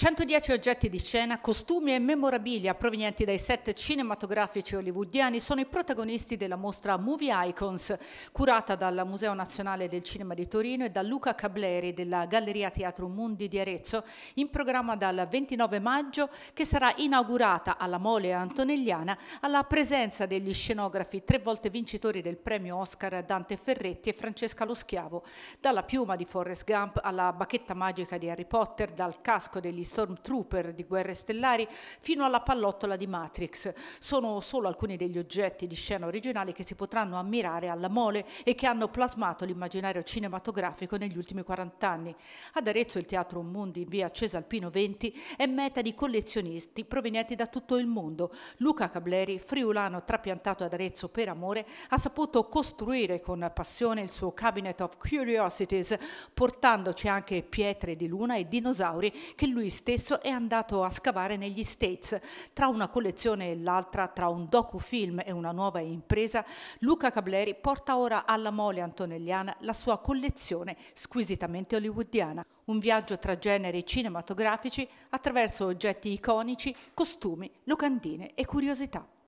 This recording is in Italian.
110 oggetti di scena, costumi e memorabilia provenienti dai set cinematografici hollywoodiani sono i protagonisti della mostra Movie Icons, curata dal Museo Nazionale del Cinema di Torino e da Luca Cableri della Galleria Teatro Mundi di Arezzo, in programma dal 29 maggio, che sarà inaugurata alla Mole Antonelliana alla presenza degli scenografi tre volte vincitori del premio Oscar Dante Ferretti e Francesca Lo Schiavo, dalla piuma di Forrest Gump alla bacchetta magica di Harry Potter, dal casco degli Stormtrooper, di Guerre Stellari, fino alla pallottola di Matrix. Sono solo alcuni degli oggetti di scena originali che si potranno ammirare alla mole e che hanno plasmato l'immaginario cinematografico negli ultimi 40 anni. Ad Arezzo il Teatro Mondi in via Cesalpino 20 è meta di collezionisti provenienti da tutto il mondo. Luca Cableri, friulano trapiantato ad Arezzo per amore, ha saputo costruire con passione il suo cabinet of curiosities, portandoci anche pietre di luna e dinosauri che lui stesso è andato a scavare negli States. Tra una collezione e l'altra, tra un docufilm e una nuova impresa, Luca Cableri porta ora alla mole antonelliana la sua collezione squisitamente hollywoodiana. Un viaggio tra generi cinematografici attraverso oggetti iconici, costumi, locandine e curiosità.